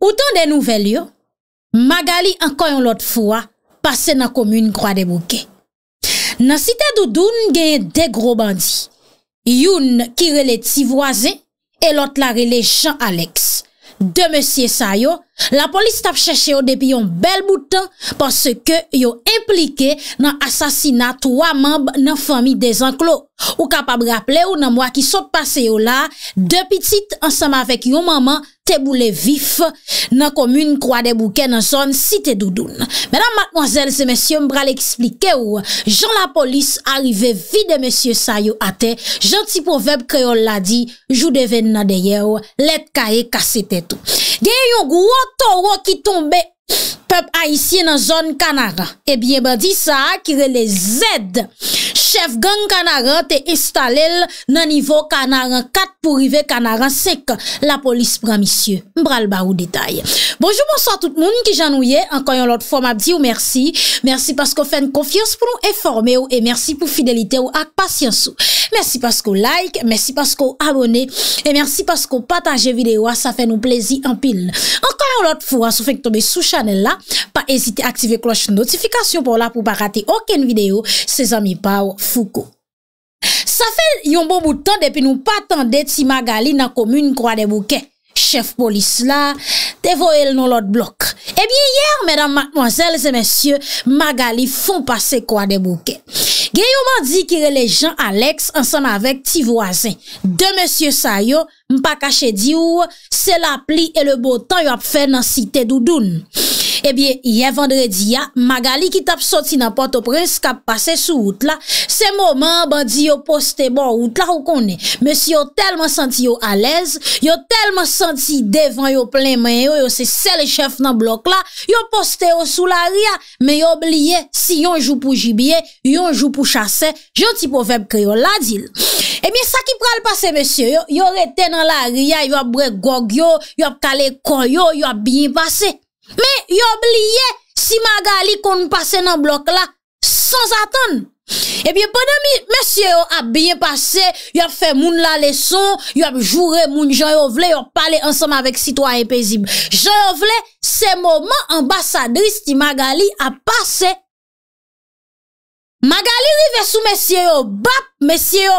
Ou tan de nouvel yo, Magali anko yon lot fwa, pase nan komune Kwa de Bouke. Nan site doudoun genye de gro bandi, yon ki rele Tivoazen, e lot la rele Jean-Alex. De monsie sa yo, la polis tap chèche yo depi yon bel boutan, panse ke yo implike nan asasinat wamanb nan fami de zanklo. Ou kapab rapple ou nan mwa ki sot pase yo la, de pitit ansama vek yon maman, Te boule vif nan komune kwa de bouke nan zon site doudoun Menan matmwazel se mesye mbra le eksplike ou Jan la polis arive vide mesye sayo ate Janti poveb kreol la di Jou deven nan deye ou let ka e kase petou Deye yon gwo toro ki tombe pep a isye nan zon kanara Ebyen ba di sa akire le zed Afgan Kanaran te estalel nan nivou Kanaran 4 pou rive Kanaran 6. La polis pramisye, mbral ba ou detay. Bonjou monsan tout moun ki janouye. Ankanyon lot fwa mabdi ou mersi. Mersi paskou fen konfiyans pou nou eforme ou. E mersi pou fidelite ou ak pasyans ou. Mersi paskou like, mersi paskou abone. E mersi paskou pataje videyo a sa fen ou plezi anpil. Ankanyon lot fwa sou fek tobe sou chanel la. Pa ezite aktive kloche notifikasyon pou la pou pa rate oken videyo. Se zami pa ou. Sa fel yon bon boutan depi nou patande ti Magali nan komune kwa de bouke. Chef polis la, te voel nou lot blok. Ebyen eh yer, medan matmoazelze mensyou, Magali fon pase kwa de bouke. Geyouman di ki re le jan Alex ansan avek ti voisin. De mensyou sayo, mpa kache di ou, se la pli e le botan yon ap fe nan site doudoun. Mpa kache di ou, se la pli e le botan yon ap fe nan site doudoun. Ebyen, yè vendredi ya, Magali ki tap soti nan pote prins kap pase sou wout la. Se momen, bandi yo poste bon wout la ou konen. Monsi yo telman santi yo alez, yo telman santi devan yo plen mayen yo, yo se sel chef nan blok la. Yo poste yo sou la ria, men yo obliye si yon jou pou jibye, yon jou pou chase, jonti pou vep kriyo ladil. Ebyen, sa ki pral pase monsi yo, yo rete nan la ria, yo ap brek gogyo, yo ap kale konyo, yo ap biye pase. Men yob liye si Magali kon nou pase nan blok la sans atan. E pi bonami, mesye yo ap binye pase, yo ap fe moun la leson, yo ap joure moun, yo yo vle yo pale ansanm avek sitwa impesib. Yo yo vle se moun moun ambasadris ti Magali ap pase. Magali rive sou mesye yo bap, mesye yo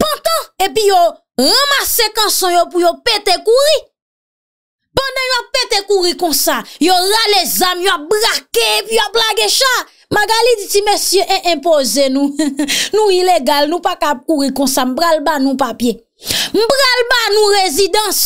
pantan, e pi yo ramase kansan yo pou yo pete kouri. Pande bon, yon pete kouri konsa, yon rale zam, yon brake, yon blagecha. Magali diti mesye e eh, impose nou, nou ilegal, nou pakap kouri konsa, mbral ba nou papye. Mbral ba nou rezidans,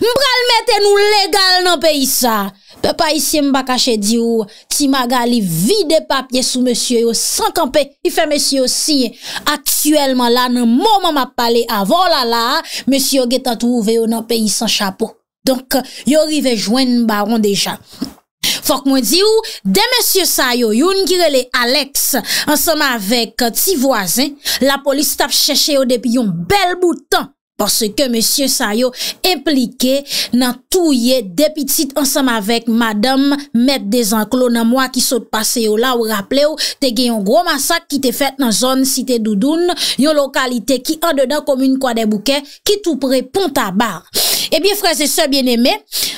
mbral mette nou legal nan peyi sa. Pe pa isye mbakache di ou, ti Magali vide papye sou mesye yo sankanpe, yon fe mesye yo siye. Aktuelman la nan mouman map pale avon la la, mesye yo geta touve yo nan peyi san chapo. Donk, yo rive jwen baron deja. Fok mwen di ou, de monsye sa yo, yon girele Alex, ansoma vek ti voisin, la polis tap cheche yo depi yon bel boutan. Porsè ke M. Sayo implike nan touye depitit ansam avek madame eh met de zanklo nan mwa ki sot pase yo la ou rapple yo te gen yon gro masak ki te fet nan zon site Doudoune, yon lokalite ki an dedan komune Kouadè Bouquet ki toupre ponta bar. Ebyen freze se bien eme,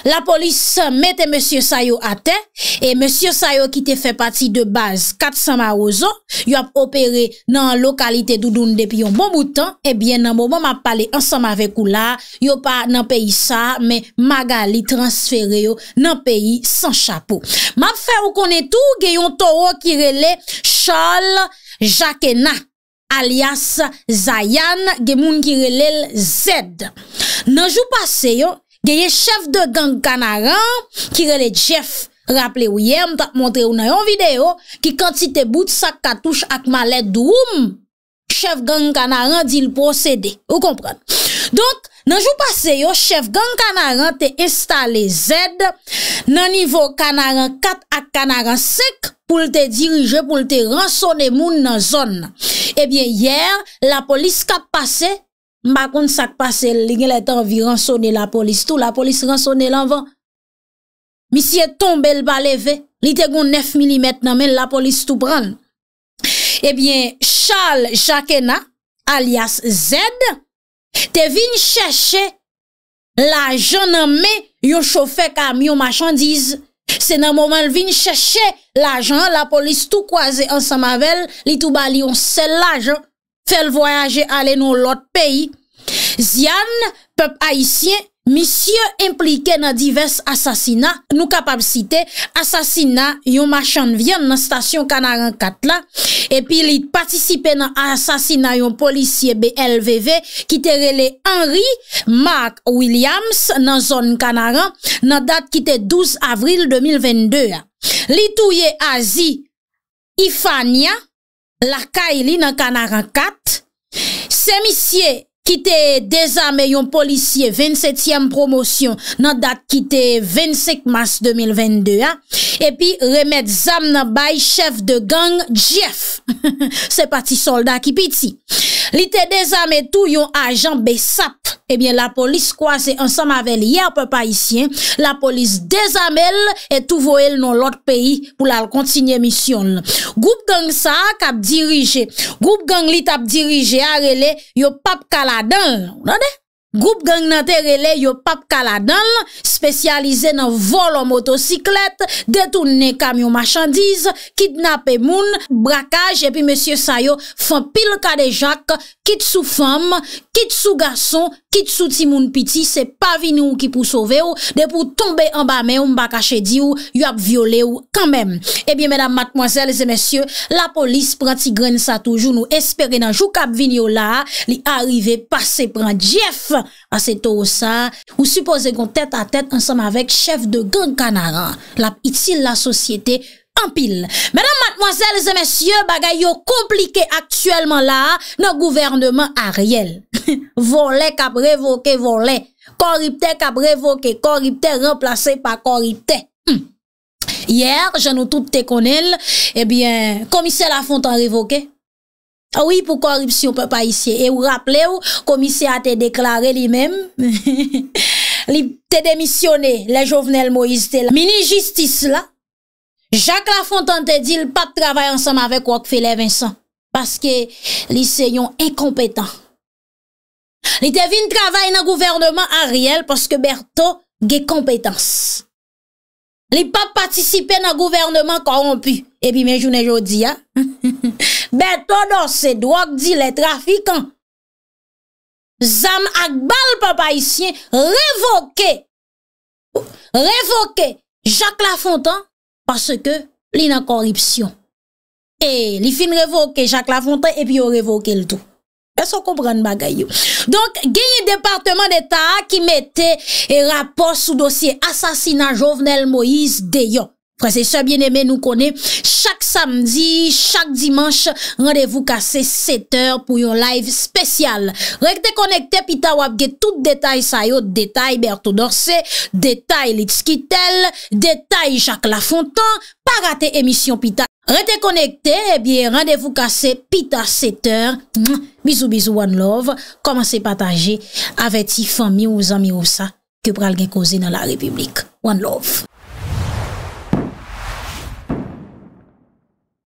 la polis mette M. Sayo ate, e M. Sayo ki te fet pati de baz 4 sama ozon, yon ap opere nan lokalite Doudoune depi yon bon boutan, ebyen nan mwoma pale ansam avek. Sama vekou la, yo pa nan peyi sa, me magali transfere yo nan peyi san chapou. Map fe ou konetou, geyon toro kirele Charles Jaquenna alias Zayan, gemoun kirele Zed. Nan jou pase yo, geye chef de gang Kanaran, kirele Jeff, rappele ou yem, ta montre ou nan yon video, ki kantite bout sa katouche ak malet dounm, chef gang kanaran di l'proceder. Ou kompren? Donk, nan jou pase yo, chef gang kanaran te estale zed, nan nivou kanaran 4 ak kanaran 5, pou lte dirije, pou lte ransone moun nan zon. Ebyen, eh yer, la polis kap pase, mbakoun sak pase, li gen lè tanvi ransone la polis tou, la polis ransone lanvan. Misye tombe l balève, li te goun 9 mm nan men la polis tou pran. Ebyen, Charles Jaquena, alias Zed, te vin chèche l'ajan nan me yon choufe kam yon machandiz. Se nan mouman vin chèche l'ajan, la polis tou kwaze ansan mavel, li tou bali yon sel l'ajan, fel voyaje ale nou lot peyi. Zian, pep haisyen. misye implike nan divers asasina, nou kapab site, asasina yon machan vyen nan stasyon Kanaran 4 la, epi li patisipe nan asasina yon polisye BLVV, ki terele Henry Mark Williams nan zon Kanaran, nan dat ki te 12 avril 2022 la. Li touye azi, Ifania, la ka ili nan Kanaran 4, se misye, ki te dezame yon polisye 27yem promosyon nan dat ki te 25 mars 2022 epi remet zam nan bay chef de gang Jeff, se pati soldat ki piti. Li te dezame tou yon ajan besap ebyen la polis kwa se ansama veli ye apè pa isyen, la polis dezamel etou voel nou lot peyi pou lal kontinye misyon. Goup gang sa kap dirije. Goup gang li tap dirije arele yo pap kaladan. Goup gang nante rele yo pap kaladan Spesyalize nan volon motosiklet Detounne kamyon machandiz Kidnape moun Brakaj E pi monsye sayo Fan pil kade jak Kit sou fam Kit sou gason Kit sou timoun piti Se pa vinou ki pou sove ou De pou tombe anba me ou mba kache di ou Yo ap viole ou kanmem E biye mwenam matmwazel se monsye La polis pranti gren sa toujou Nou espere nan jou kap vinou la Li arrive pase pran jef Ase to osa ou supose kon tet a tet ansam avek chef de gang Kanara Lap itil la sosyete anpil Menan matmoazel zemensye bagay yo komplike aktuelman la Nan gouvernement hmm. eh a riel Volè kap revoke volè Koripte kap revoke koripte remplase pa koripte Yer jan nou tout te konel Ebyen komise la fontan revoke Ah oui pou korripsyon pe pa isye. E ou rappele ou komisye a te deklare li mem. Li te demisyone le jovenel Moïse de la. Mini justice la. Jacques Lafontan te di li pa trabay ansam avek wak filè Vincent. Paske li se yon e kompetan. Li te vin trabay nan gouvernement a riel paske Berto ge kompetans. Li pa patisipe nan gouvernement korompu. Epi men jounen joudi ya. Ben ton don se dwak di le trafikan. Zam ak bal papa isyen revoke. Revoke Jacques Lafontan. Parce ke li nan korripsyon. E li fin revoke Jacques Lafontan epi yo revoke l'tou. Beso kompran bagay yo. Donk genye departement de ta a ki mette rapor sou dosye asasina Jovenel Moïse Deyon. Prese sebyen eme nou kone, chak samdi, chak dimanche, randevou kase seter pou yon live spesyal. Rekte konekte, pita wapge, tout detay sayo, detay bertodorse, detay litskitel, detay chak la fontan, pa rate emisyon pita. Rekte konekte, ebi, eh randevou kase pita seter. Bizou, bizou, one love. Koman se pataje aveti fami ou zami ou sa ke pral gen kose nan la republik. One love.